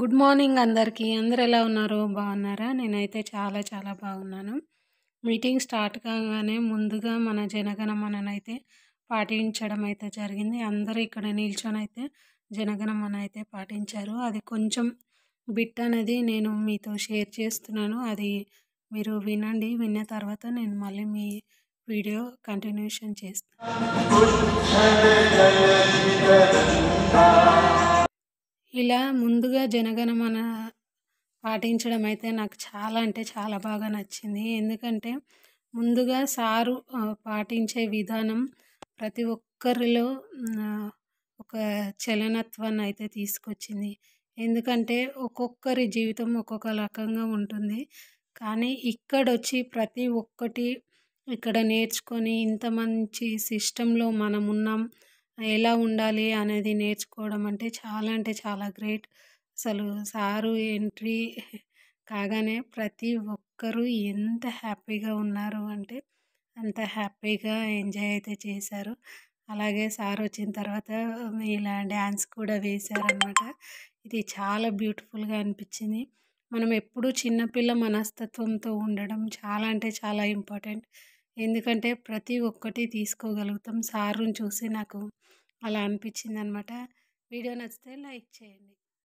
good morning అందరికీ అందరు ఎలా ఉన్నారు బాగున్నారా నేనైతే చాలా చాలా బాగున్నాను మీటింగ్ స్టార్ట్ కాగానే ముందుగా మన జనగణమననైతే పాటించడం అయితే జరిగింది అందరూ ఇక్కడ నిల్చొని అయితే జనగణమన అయితే పాటించారు అది కొంచెం బిట్ అనేది నేను మీతో షేర్ చేస్తున్నాను అది మీరు వినండి విన్న తర్వాత నేను మళ్ళీ మీ వీడియో కంటిన్యూషన్ చేస్తాను ఇలా ముందుగా జనగణమన పాటించడం అయితే నాకు చాలా అంటే చాలా బాగా నచ్చింది ఎందుకంటే ముందుగా సారు పాటించే విధానం ప్రతి ఒక్కరిలో ఒక చలనత్వాన్ని అయితే తీసుకొచ్చింది ఎందుకంటే ఒక్కొక్కరి జీవితం ఒక్కొక్క రకంగా ఉంటుంది కానీ ఇక్కడొచ్చి ప్రతి ఒక్కటి ఇక్కడ నేర్చుకొని ఇంత మంచి సిస్టంలో మనం ఉన్నాం ఎలా ఉండాలి అనేది నేర్చుకోవడం అంటే చాలా అంటే చాలా గ్రేట్ అసలు సారు ఎంట్రీ కాగానే ప్రతి ఒక్కరూ ఎంత హ్యాపీగా ఉన్నారు అంటే అంత హ్యాపీగా ఎంజాయ్ అయితే చేశారు అలాగే సార్ వచ్చిన తర్వాత ఇలా డ్యాన్స్ కూడా వేశారనమాట ఇది చాలా బ్యూటిఫుల్గా అనిపించింది మనం ఎప్పుడూ చిన్నపిల్ల మనస్తత్వంతో ఉండడం చాలా అంటే చాలా ఇంపార్టెంట్ ఎందుకంటే ప్రతి ఒక్కటి తీసుకోగలుగుతాం సార్ను చూసి నాకు అలా అనిపించింది అనమాట వీడియో నచ్చితే లైక్ చేయండి